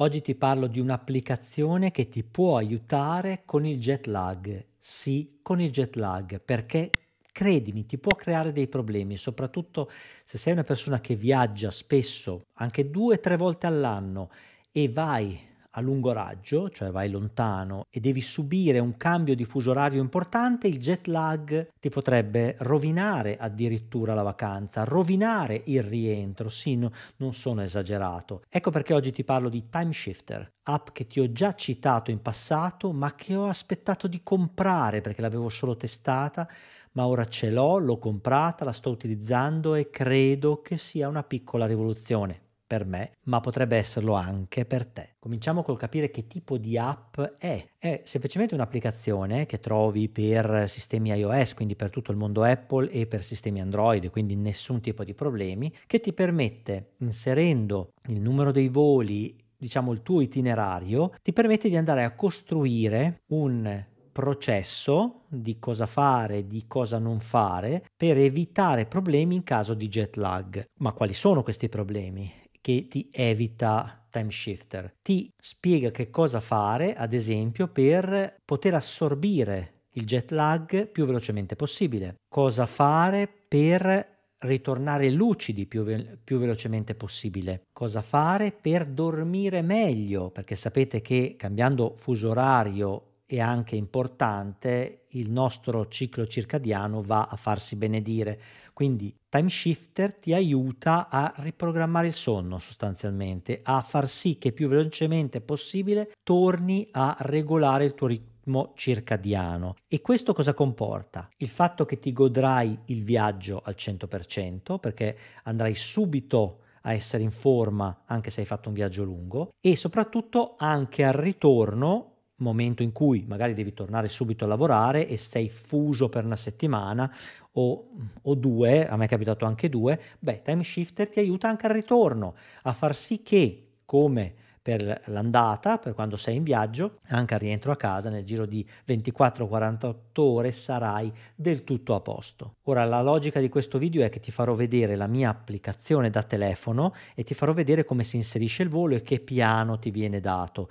Oggi ti parlo di un'applicazione che ti può aiutare con il jet lag. Sì, con il jet lag, perché credimi, ti può creare dei problemi, soprattutto se sei una persona che viaggia spesso, anche due o tre volte all'anno, e vai a lungo raggio, cioè vai lontano e devi subire un cambio di fuso orario importante, il jet lag ti potrebbe rovinare addirittura la vacanza, rovinare il rientro, sì, no, non sono esagerato. Ecco perché oggi ti parlo di Time Shifter, app che ti ho già citato in passato, ma che ho aspettato di comprare perché l'avevo solo testata, ma ora ce l'ho, l'ho comprata, la sto utilizzando e credo che sia una piccola rivoluzione per me, ma potrebbe esserlo anche per te. Cominciamo col capire che tipo di app è. È semplicemente un'applicazione che trovi per sistemi iOS, quindi per tutto il mondo Apple e per sistemi Android, quindi nessun tipo di problemi, che ti permette, inserendo il numero dei voli, diciamo il tuo itinerario, ti permette di andare a costruire un processo di cosa fare, di cosa non fare per evitare problemi in caso di jet lag. Ma quali sono questi problemi? che ti evita time shifter. Ti spiega che cosa fare, ad esempio, per poter assorbire il jet lag più velocemente possibile. Cosa fare per ritornare lucidi più, ve- più, velocemente possibile. Cosa fare per dormire meglio? Perché sapete che cambiando fuso orario e anche importante, il nostro ciclo circadiano va a farsi benedire. Quindi Time Shifter ti aiuta a riprogrammare il sonno sostanzialmente, a far sì che più velocemente possibile torni a regolare il tuo ritmo circadiano. E questo cosa comporta? Il fatto che ti godrai il viaggio al 100% perché andrai subito a essere in forma anche se hai fatto un viaggio lungo e soprattutto anche al ritorno momento in cui magari devi tornare subito a lavorare e sei fuso per una settimana o, o, due, a me è capitato anche due, beh, Time Shifter ti aiuta anche al ritorno, a far sì che, come per l'andata, per quando sei in viaggio, anche al rientro a casa, nel giro di 24-48 ore sarai del tutto a posto. Ora, la logica di questo video è che ti farò vedere la mia applicazione da telefono e ti farò vedere come si inserisce il volo e che piano ti viene dato.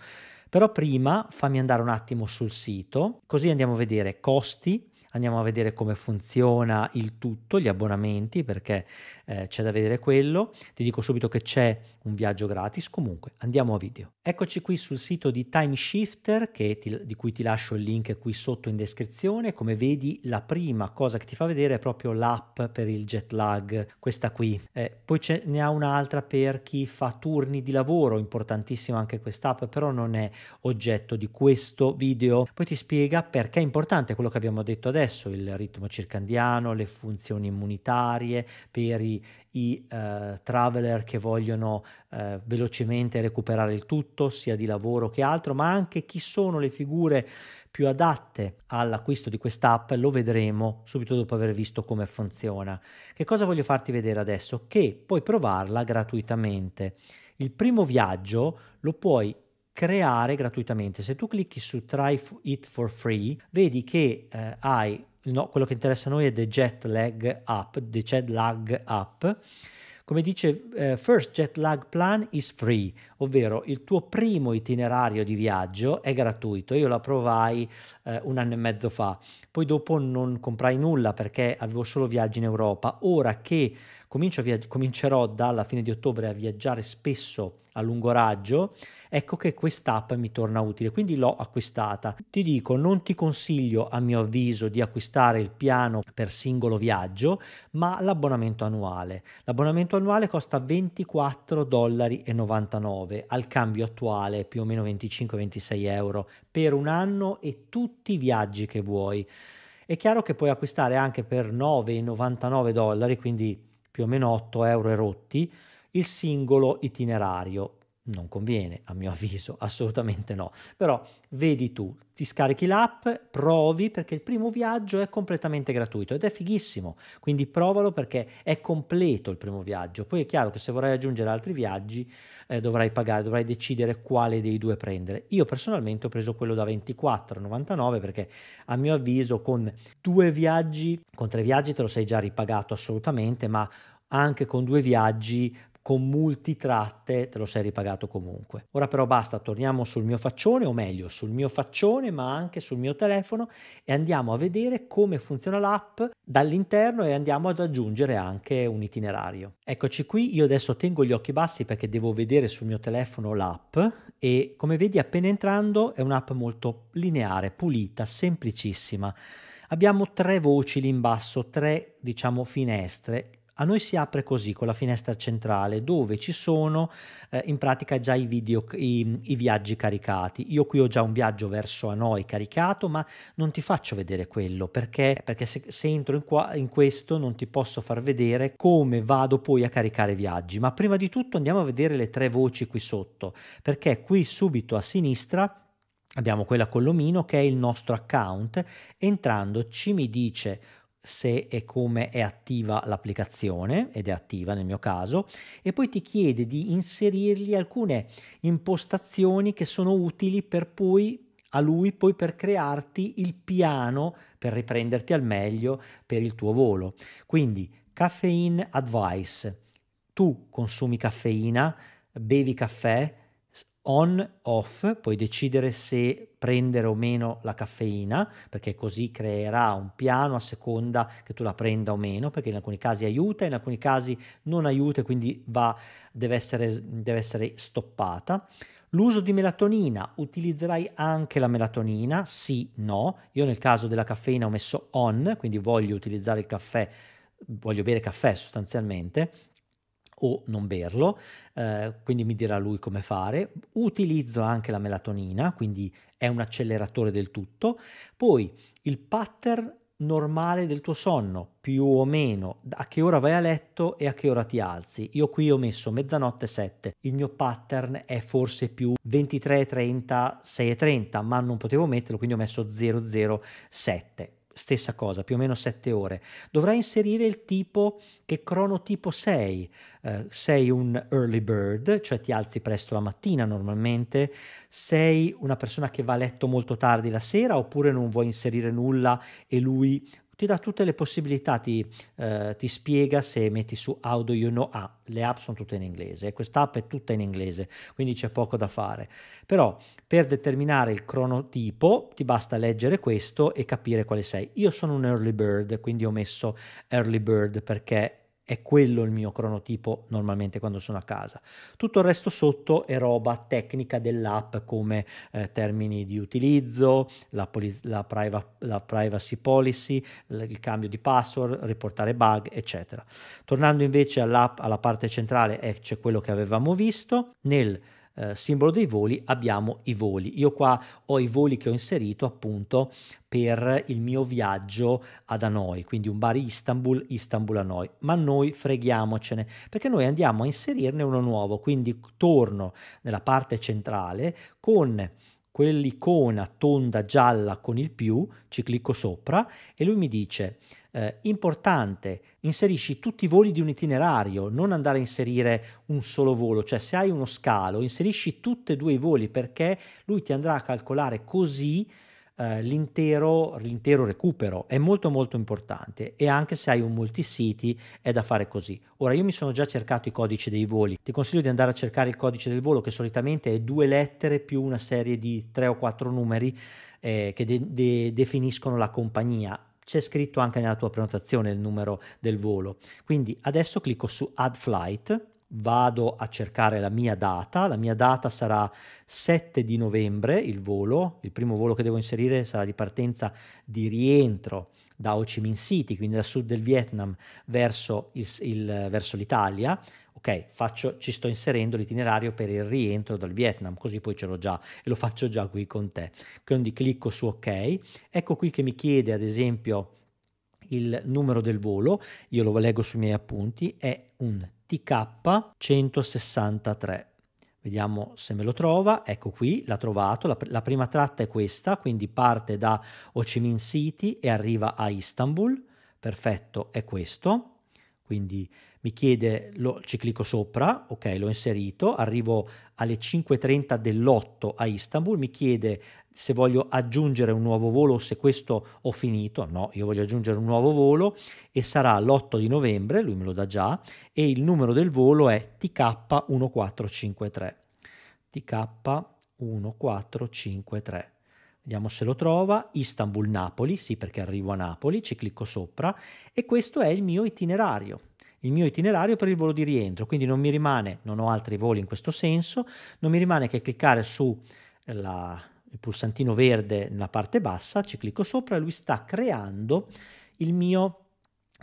Però prima fammi andare un attimo sul sito, così andiamo a vedere costi, andiamo a vedere come funziona il tutto, gli abbonamenti, perché eh, c'è da vedere quello. Ti dico subito che c'è un viaggio gratis, comunque andiamo a video. Eccoci qui sul sito di Timeshifter, di cui ti lascio il link qui sotto in descrizione. Come vedi la prima cosa che ti fa vedere è proprio l'app per il jet lag, questa qui. Eh, poi ce ne ha un'altra per chi fa turni di lavoro, importantissima anche quest'app, però non è oggetto di questo video. Poi ti spiega perché è importante quello che abbiamo detto adesso adesso, il ritmo circandiano, le funzioni immunitarie per i, i uh, traveler che vogliono uh, velocemente recuperare il tutto, sia di lavoro che altro, ma anche chi sono le figure più adatte all'acquisto di quest'app, lo vedremo subito dopo aver visto come funziona. Che cosa voglio farti vedere adesso? Che puoi provarla gratuitamente. Il primo viaggio lo puoi creare gratuitamente. Se tu clicchi su Try It for Free, vedi che eh, hai no, quello che interessa a noi è The Jet Lag App, The Jet Lag App. Come dice eh, First Jet Lag Plan is free, ovvero il tuo primo itinerario di viaggio è gratuito. Io la provai eh, un anno e mezzo fa, poi dopo non comprai nulla perché avevo solo viaggi in Europa. Ora che comincio a via- comincerò dalla fine di ottobre a viaggiare spesso a lungo raggio, ecco che quest'app mi torna utile, quindi l'ho acquistata. Ti dico, non ti consiglio a mio avviso di acquistare il piano per singolo viaggio, ma l'abbonamento annuale. L'abbonamento annuale costa 24,99 dollari al cambio attuale, più o meno 25-26 euro, per un anno e tutti i viaggi che vuoi. È chiaro che puoi acquistare anche per 9,99 dollari, quindi più o meno 8 euro e rotti, il singolo itinerario. Non conviene, a mio avviso, assolutamente no. Però vedi tu, ti scarichi l'app, provi perché il primo viaggio è completamente gratuito ed è fighissimo, quindi provalo perché è completo il primo viaggio. Poi è chiaro che se vorrai aggiungere altri viaggi eh, dovrai pagare, dovrai decidere quale dei due prendere. Io personalmente ho preso quello da 24,99 perché a mio avviso con due viaggi, con tre viaggi te lo sei già ripagato assolutamente, ma anche con due viaggi con multi tratte te lo sei ripagato comunque. Ora però basta, torniamo sul mio faccione, o meglio sul mio faccione ma anche sul mio telefono e andiamo a vedere come funziona l'app dall'interno e andiamo ad aggiungere anche un itinerario. Eccoci qui, io adesso tengo gli occhi bassi perché devo vedere sul mio telefono l'app e come vedi appena entrando è un'app molto lineare, pulita, semplicissima. Abbiamo tre voci lì in basso, tre diciamo finestre. A noi si apre così con la finestra centrale dove ci sono eh, in pratica già i, video, i, i, viaggi caricati. Io qui ho già un viaggio verso Hanoi caricato ma non ti faccio vedere quello perché, perché se, se, entro in, qua, in questo non ti posso far vedere come vado poi a caricare i viaggi. Ma prima di tutto andiamo a vedere le tre voci qui sotto perché qui subito a sinistra abbiamo quella con l'omino che è il nostro account. Entrando ci mi dice se e come è attiva l'applicazione, ed è attiva nel mio caso, e poi ti chiede di inserirgli alcune impostazioni che sono utili per poi a lui poi per crearti il piano per riprenderti al meglio per il tuo volo. Quindi caffeine advice. Tu consumi caffeina, bevi caffè, on, off, puoi decidere se prendere o meno la caffeina, perché così creerà un piano a seconda che tu la prenda o meno, perché in alcuni casi aiuta, in alcuni casi non aiuta e quindi va, deve, essere, deve essere stoppata. L'uso di melatonina, utilizzerai anche la melatonina? Sì, no. Io nel caso della caffeina ho messo on, quindi voglio utilizzare il caffè, voglio bere caffè sostanzialmente o non berlo, eh, quindi mi dirà lui come fare. Utilizzo anche la melatonina, quindi è un acceleratore del tutto. Poi il pattern normale del tuo sonno, più o meno a che ora vai a letto e a che ora ti alzi. Io qui ho messo mezzanotte 7, il mio pattern è forse più 23.30, 6.30, ma non potevo metterlo, quindi ho messo 007 stessa cosa, più o meno 7 ore. Dovrai inserire il tipo che cronotipo sei. Eh, sei un early bird, cioè ti alzi presto la mattina normalmente, sei una persona che va a letto molto tardi la sera oppure non vuoi inserire nulla e lui ti dà tutte le possibilità, ti, eh, ti, spiega se metti su Audio You Know App, ah, le app sono tutte in inglese, eh, quest'app è tutta in inglese, quindi c'è poco da fare. Però per determinare il cronotipo ti basta leggere questo e capire quale sei. Io sono un early bird, quindi ho messo early bird perché è quello il mio cronotipo normalmente quando sono a casa. Tutto il resto sotto è roba tecnica dell'app come eh, termini di utilizzo, la, poli- la, priva- la privacy policy, l- il cambio di password, riportare bug, eccetera. Tornando invece all'app, alla parte centrale, eh, c'è quello che avevamo visto. Nel eh, simbolo dei voli abbiamo i voli. Io qua ho i voli che ho inserito appunto per il mio viaggio ad Hanoi, quindi un bar Istanbul, Istanbul Hanoi, ma noi freghiamocene perché noi andiamo a inserirne uno nuovo, quindi torno nella parte centrale con quell'icona tonda gialla con il più, ci clicco sopra e lui mi dice eh, importante, inserisci tutti i voli di un itinerario, non andare a inserire un solo volo, cioè se hai uno scalo inserisci tutti e due i voli perché lui ti andrà a calcolare così eh, l'intero, l'intero recupero, è molto molto importante e anche se hai un multisiti è da fare così. Ora io mi sono già cercato i codici dei voli, ti consiglio di andare a cercare il codice del volo che solitamente è due lettere più una serie di tre o quattro numeri eh, che de- de- definiscono la compagnia c'è scritto anche nella tua prenotazione il numero del volo. Quindi adesso clicco su Add Flight, vado a cercare la mia data, la mia data sarà 7 di novembre il volo, il primo volo che devo inserire sarà di partenza di rientro da Ho Chi Minh City, quindi dal sud del Vietnam verso, il, il, verso l'Italia, ok, faccio, ci sto inserendo l'itinerario per il rientro dal Vietnam, così poi ce l'ho già e lo faccio già qui con te. Quindi clicco su ok, ecco qui che mi chiede ad esempio il numero del volo, io lo leggo sui miei appunti, è un TK 163. Vediamo se me lo trova, ecco qui, l'ha trovato, la, la, prima tratta è questa, quindi parte da Ho Chi Minh City e arriva a Istanbul, perfetto, è questo, quindi mi chiede, lo, ci clicco sopra, ok, l'ho inserito, arrivo alle 5.30 dell'8 a Istanbul, mi chiede se voglio aggiungere un nuovo volo o se questo ho finito, no, io voglio aggiungere un nuovo volo e sarà l'8 di novembre, lui me lo dà già, e il numero del volo è TK1453. TK1453. Vediamo se lo trova. Istanbul-Napoli, sì perché arrivo a Napoli, ci clicco sopra e questo è il mio itinerario il mio itinerario per il volo di rientro, quindi non mi rimane, non ho altri voli in questo senso, non mi rimane che cliccare su eh, la, il pulsantino verde nella parte bassa, ci clicco sopra e lui sta creando il mio,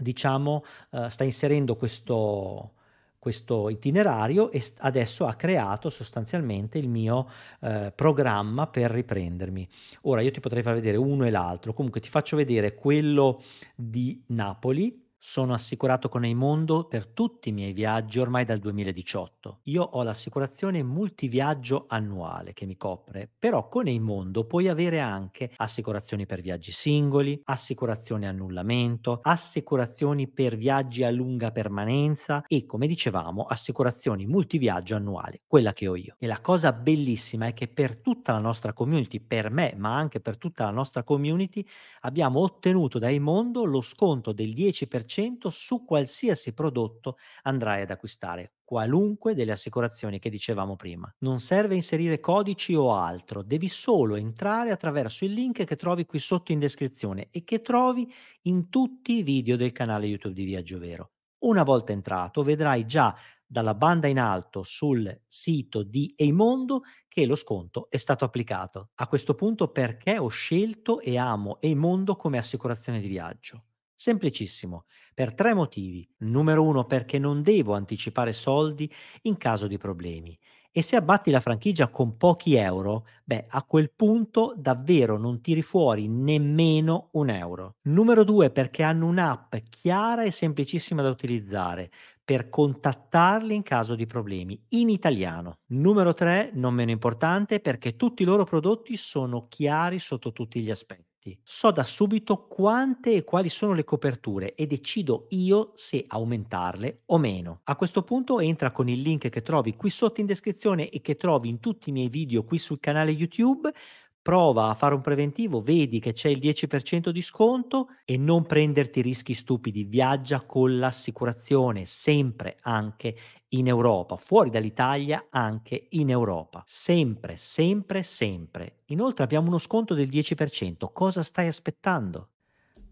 diciamo, uh, sta inserendo questo, questo itinerario e adesso ha creato sostanzialmente il mio eh, programma per riprendermi. Ora io ti potrei far vedere uno e l'altro, comunque ti faccio vedere quello di Napoli sono assicurato con Eimondo per tutti i miei viaggi ormai dal 2018. Io ho l'assicurazione multiviaggio annuale che mi copre, però con Eimondo puoi avere anche assicurazioni per viaggi singoli, assicurazione annullamento, assicurazioni per viaggi a lunga permanenza e, come dicevamo, assicurazioni multiviaggio annuale, quella che ho io. E la cosa bellissima è che per tutta la nostra community, per me, ma anche per tutta la nostra community, abbiamo ottenuto da Eimondo lo sconto del 10% 10% su qualsiasi prodotto andrai ad acquistare, qualunque delle assicurazioni che dicevamo prima. Non serve inserire codici o altro, devi solo entrare attraverso il link che trovi qui sotto in descrizione e che trovi in tutti i video del canale YouTube di Viaggio Vero. Una volta entrato vedrai già dalla banda in alto sul sito di Eimondo che lo sconto è stato applicato. A questo punto perché ho scelto e amo Eimondo come assicurazione di viaggio? Semplicissimo, per tre motivi. Numero uno, perché non devo anticipare soldi in caso di problemi. E se abbatti la franchigia con pochi euro, beh, a quel punto davvero non tiri fuori nemmeno un euro. Numero due, perché hanno un'app chiara e semplicissima da utilizzare per contattarli in caso di problemi in italiano. Numero tre, non meno importante, perché tutti i loro prodotti sono chiari sotto tutti gli aspetti clienti. So da subito quante e quali sono le coperture e decido io se aumentarle o meno. A questo punto entra con il link che trovi qui sotto in descrizione e che trovi in tutti i miei video qui sul canale YouTube prova a fare un preventivo, vedi che c'è il 10% di sconto e non prenderti rischi stupidi, viaggia con l'assicurazione sempre anche in Europa, fuori dall'Italia anche in Europa. Sempre, sempre, sempre. Inoltre abbiamo uno sconto del 10%. Cosa stai aspettando?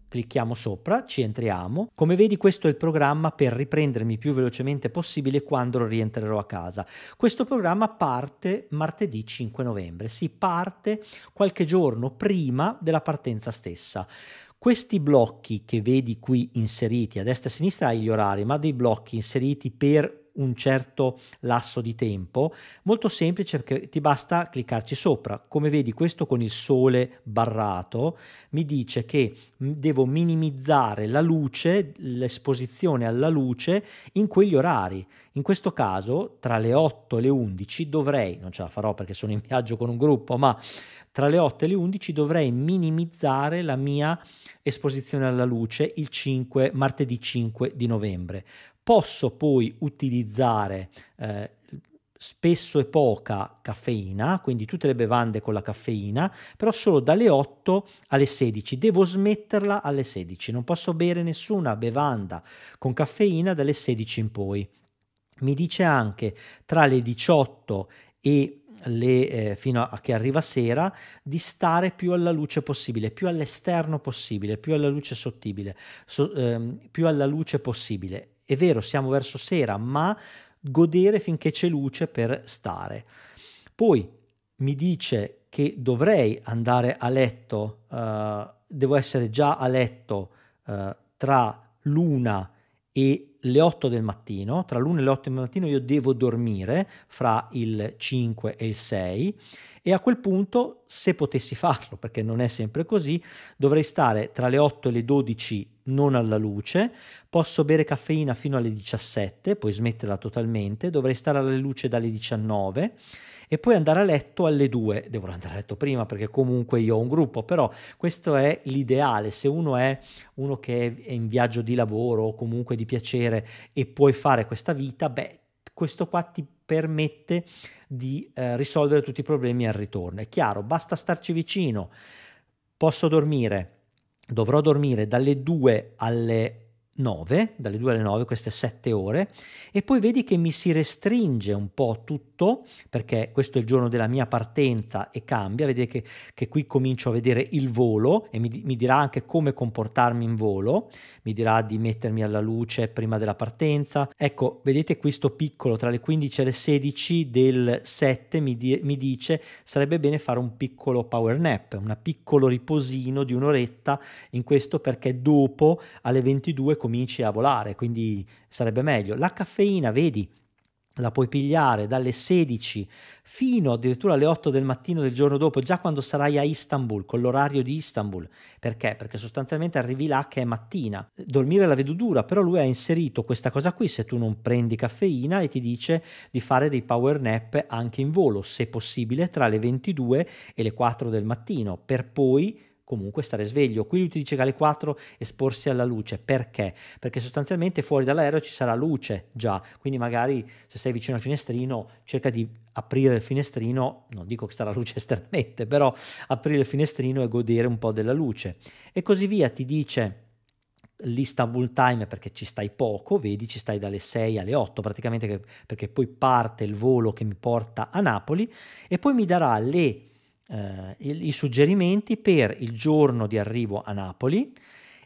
Clicchiamo sopra, ci entriamo. Come vedi questo è il programma per riprendermi più velocemente possibile quando rientrerò a casa. Questo programma parte martedì 5 novembre, si parte qualche giorno prima della partenza stessa. Questi blocchi che vedi qui inseriti a destra e a sinistra hai gli orari, ma dei blocchi inseriti per un certo lasso di tempo, molto semplice perché ti basta cliccarci sopra. Come vedi questo con il sole barrato mi dice che mm, devo minimizzare la luce, l'esposizione alla luce in quegli orari. In questo caso tra le 8 e le 11 dovrei, non ce la farò perché sono in viaggio con un gruppo, ma tra le 8 e le 11 dovrei minimizzare la mia esposizione alla luce il 5, martedì 5 di novembre. Posso poi utilizzare eh, spesso e poca caffeina, quindi tutte le bevande con la caffeina, però solo dalle 8 alle 16. Devo smetterla alle 16, non posso bere nessuna bevanda con caffeina dalle 16 in poi. Mi dice anche tra le 18 e le, eh, fino a che arriva sera, di stare più alla luce possibile, più all'esterno possibile, più alla luce sottile, so, ehm, più alla luce possibile è vero, siamo verso sera, ma godere finché c'è luce per stare. Poi mi dice che dovrei andare a letto, eh, devo essere già a letto eh, tra l'una e le 8 del mattino, tra l'una e le 8 del mattino io devo dormire fra il 5 e il 6 e a quel punto, se potessi farlo, perché non è sempre così, dovrei stare tra le 8 e le 12 non alla luce, posso bere caffeina fino alle 17, poi smetterla totalmente, dovrei stare alla luce dalle 19 e poi andare a letto alle 2, devo andare a letto prima perché comunque io ho un gruppo, però questo è l'ideale, se uno è uno che è in viaggio di lavoro o comunque di piacere e puoi fare questa vita, beh, questo qua ti permette di eh, risolvere tutti i problemi al ritorno. È chiaro, basta starci vicino, posso dormire, dovrò dormire dalle 2 alle 9, dalle 2 alle 9, queste 7 ore, e poi vedi che mi si restringe un po' tutto, perché questo è il giorno della mia partenza e cambia, vedi che, che qui comincio a vedere il volo e mi, mi, dirà anche come comportarmi in volo, mi dirà di mettermi alla luce prima della partenza. Ecco, vedete questo piccolo tra le 15 e le 16 del 7 mi, di, mi dice sarebbe bene fare un piccolo power nap, un piccolo riposino di un'oretta in questo perché dopo alle 22 cominci a volare, quindi sarebbe meglio. La caffeina, vedi, la puoi pigliare dalle 16 fino addirittura alle 8 del mattino del giorno dopo, già quando sarai a Istanbul, con l'orario di Istanbul. Perché? Perché sostanzialmente arrivi là che è mattina. Dormire la vedo dura, però lui ha inserito questa cosa qui, se tu non prendi caffeina e ti dice di fare dei power nap anche in volo, se possibile, tra le 22 e le 4 del mattino, per poi comunque stare sveglio. Qui lui ti dice che alle 4 esporsi alla luce, perché? Perché sostanzialmente fuori dall'aereo ci sarà luce già, quindi magari se sei vicino al finestrino cerca di aprire il finestrino, non dico che sarà luce esternamente, però aprire il finestrino e godere un po' della luce. E così via, ti dice l'Istanbul Time perché ci stai poco, vedi ci stai dalle 6 alle 8 praticamente perché poi parte il volo che mi porta a Napoli e poi mi darà le eh, i, suggerimenti per il giorno di arrivo a Napoli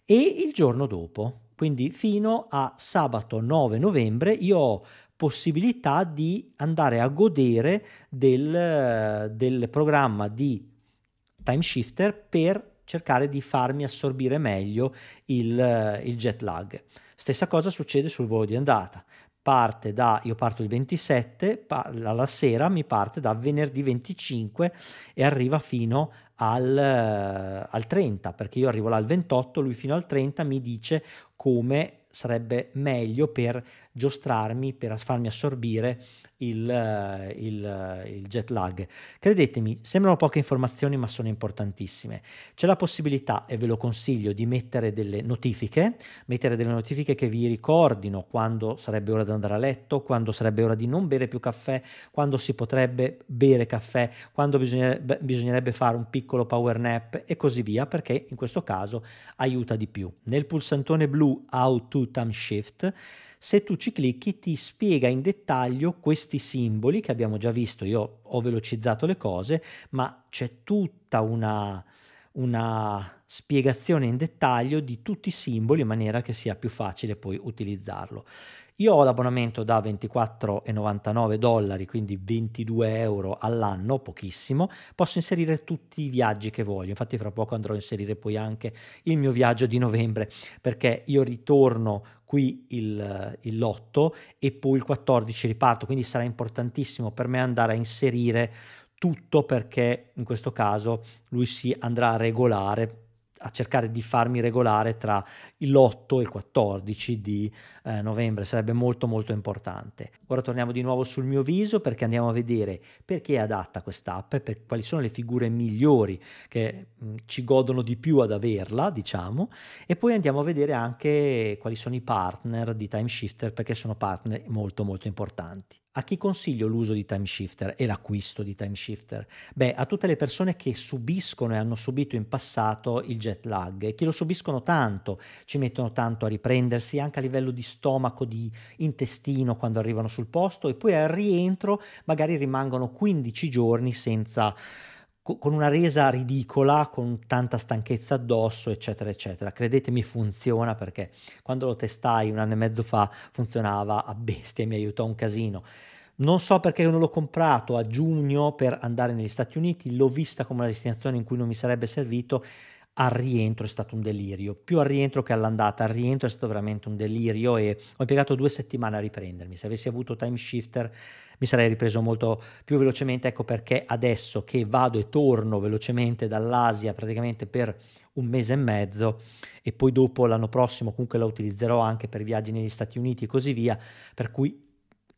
e il giorno dopo. Quindi fino a sabato 9 novembre io ho possibilità di andare a godere del, del programma di time shifter per cercare di farmi assorbire meglio il, il, jet lag. Stessa cosa succede sul volo di andata parte da, io parto il 27, pa- alla sera mi parte da venerdì 25 e arriva fino al, eh, al 30, perché io arrivo là al 28, lui fino al 30 mi dice come sarebbe meglio per giostrarmi, per farmi assorbire il, eh, il, eh, il, jet lag. Credetemi, sembrano poche informazioni ma sono importantissime. C'è la possibilità, e ve lo consiglio, di mettere delle notifiche, mettere delle notifiche che vi ricordino quando sarebbe ora di andare a letto, quando sarebbe ora di non bere più caffè, quando si potrebbe bere caffè, quando bisognerebbe, bisognerebbe fare un piccolo power nap e così via, perché in questo caso aiuta di più. Nel pulsantone blu How to Time Shift se tu ci clicchi ti spiega in dettaglio questi simboli che abbiamo già visto, io ho velocizzato le cose, ma c'è tutta una, una spiegazione in dettaglio di tutti i simboli in maniera che sia più facile poi utilizzarlo. Io ho l'abbonamento da 24,99 dollari, quindi 22 euro all'anno, pochissimo. Posso inserire tutti i viaggi che voglio. Infatti, fra poco andrò a inserire poi anche il mio viaggio di novembre, perché io ritorno qui il, il, lotto e poi il 14 riparto, quindi sarà importantissimo per me andare a inserire tutto perché in questo caso lui si andrà a regolare a cercare di farmi regolare tra l'8 e il 14 di eh, novembre, sarebbe molto molto importante. Ora torniamo di nuovo sul mio viso perché andiamo a vedere perché è adatta quest'app, per, quali sono le figure migliori che mh, mm, ci godono di più ad averla, diciamo, e poi andiamo a vedere anche quali sono i partner di Timeshifter perché sono partner molto molto importanti. A chi consiglio l'uso di Time Shifter e l'acquisto di Time Shifter? Beh, a tutte le persone che subiscono e hanno subito in passato il jet lag e che lo subiscono tanto, ci mettono tanto a riprendersi anche a livello di stomaco, di intestino quando arrivano sul posto e poi al rientro magari rimangono 15 giorni senza con una resa ridicola, con tanta stanchezza addosso, eccetera, eccetera. Credetemi, funziona perché quando lo testai un anno e mezzo fa funzionava a bestia, e mi aiutò un casino. Non so perché non l'ho comprato a giugno per andare negli Stati Uniti, l'ho vista come una destinazione in cui non mi sarebbe servito. Al rientro è stato un delirio, più al rientro che all'andata. Al rientro è stato veramente un delirio e ho impiegato due settimane a riprendermi. Se avessi avuto time shifter mi sarei ripreso molto più velocemente, ecco perché adesso che vado e torno velocemente dall'Asia praticamente per un mese e mezzo e poi dopo l'anno prossimo comunque la utilizzerò anche per viaggi negli Stati Uniti e così via, per cui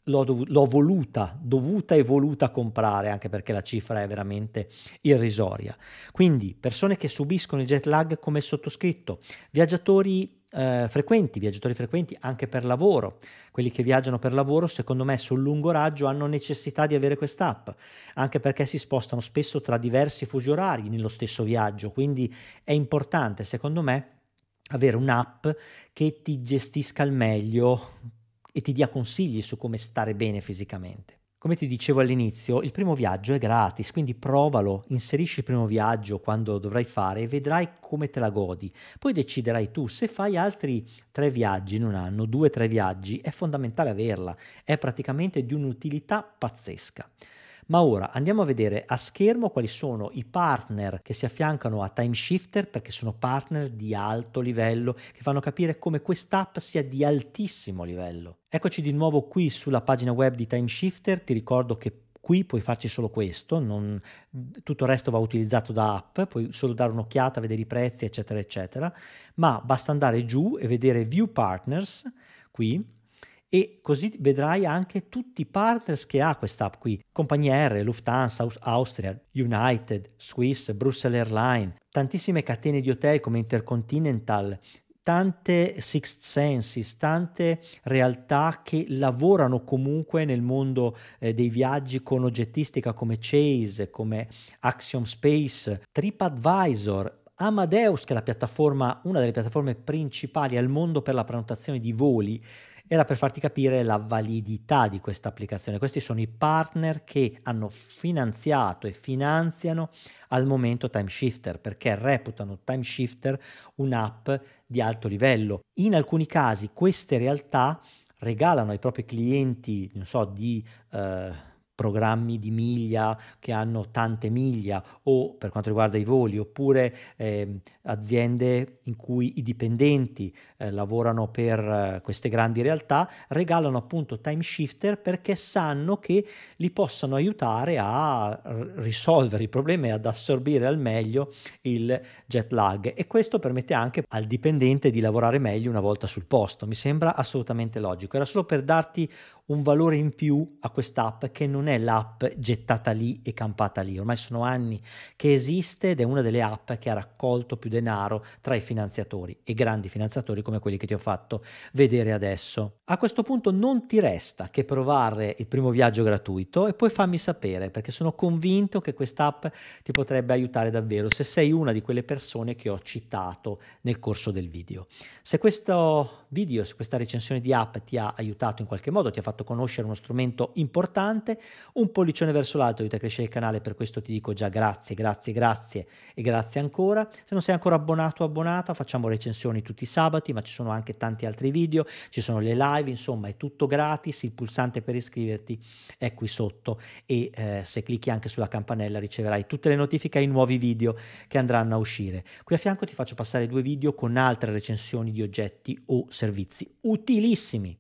l'ho, dov- l'ho voluta, dovuta e voluta comprare anche perché la cifra è veramente irrisoria. Quindi persone che subiscono il jet lag come il sottoscritto, viaggiatori eh, frequenti, viaggiatori frequenti anche per lavoro. Quelli che viaggiano per lavoro, secondo me, sul lungo raggio hanno necessità di avere quest'app, anche perché si spostano spesso tra diversi fusi orari nello stesso viaggio, quindi è importante, secondo me, avere un'app che ti gestisca al meglio e ti dia consigli su come stare bene fisicamente. Come ti dicevo all'inizio, il primo viaggio è gratis, quindi provalo, inserisci il primo viaggio quando dovrai fare e vedrai come te la godi. Poi deciderai tu se fai altri tre viaggi in un anno, due o tre viaggi, è fondamentale averla, è praticamente di un'utilità pazzesca. Ma ora andiamo a vedere a schermo quali sono i partner che si affiancano a Timeshifter perché sono partner di alto livello che fanno capire come quest'app sia di altissimo livello. Eccoci di nuovo qui sulla pagina web di Timeshifter, ti ricordo che Qui puoi farci solo questo, non, tutto il resto va utilizzato da app, puoi solo dare un'occhiata, vedere i prezzi, eccetera, eccetera, ma basta andare giù e vedere View Partners qui e così vedrai anche tutti i partners che ha quest'app qui, compagnie aeree, Lufthansa, Austria, United, Swiss, Brussels Airline, tantissime catene di hotel come Intercontinental, tante sixth senses, tante realtà che lavorano comunque nel mondo eh, dei viaggi con oggettistica come Chase, come Axiom Space, TripAdvisor, Amadeus, che è piattaforma, una delle piattaforme principali al mondo per la prenotazione di voli, era per farti capire la validità di questa applicazione. Questi sono i partner che hanno finanziato e finanziano al momento Timeshifter perché reputano Timeshifter un'app di alto livello. In alcuni casi queste realtà regalano ai propri clienti, non so, di... Eh, programmi di miglia che hanno tante miglia o per quanto riguarda i voli, oppure eh, aziende in cui i dipendenti eh, lavorano per eh, queste grandi realtà, regalano appunto time shifter perché sanno che li possono aiutare a r- risolvere i problemi e ad assorbire al meglio il jet lag e questo permette anche al dipendente di lavorare meglio una volta sul posto, mi sembra assolutamente logico. Era solo per darti un valore in più a quest'app che non è l'app gettata lì e campata lì. Ormai sono anni che esiste ed è una delle app che ha raccolto più denaro tra i finanziatori e grandi finanziatori come quelli che ti ho fatto vedere adesso. A questo punto non ti resta che provare il primo viaggio gratuito e poi fammi sapere perché sono convinto che quest'app ti potrebbe aiutare davvero se sei una di quelle persone che ho citato nel corso del video. Se questo video, se questa recensione di app ti ha aiutato in qualche modo, ti ha fatto conoscere uno strumento importante, un pollicione verso l'alto aiuta a crescere il canale, per questo ti dico già grazie, grazie, grazie e grazie ancora. Se non sei ancora abbonato o abbonata, facciamo recensioni tutti i sabati, ma ci sono anche tanti altri video, ci sono le live, insomma è tutto gratis, il pulsante per iscriverti è qui sotto e eh, se clicchi anche sulla campanella riceverai tutte le notifiche ai nuovi video che andranno a uscire. Qui a fianco ti faccio passare due video con altre recensioni di oggetti o servizi servizi utilissimi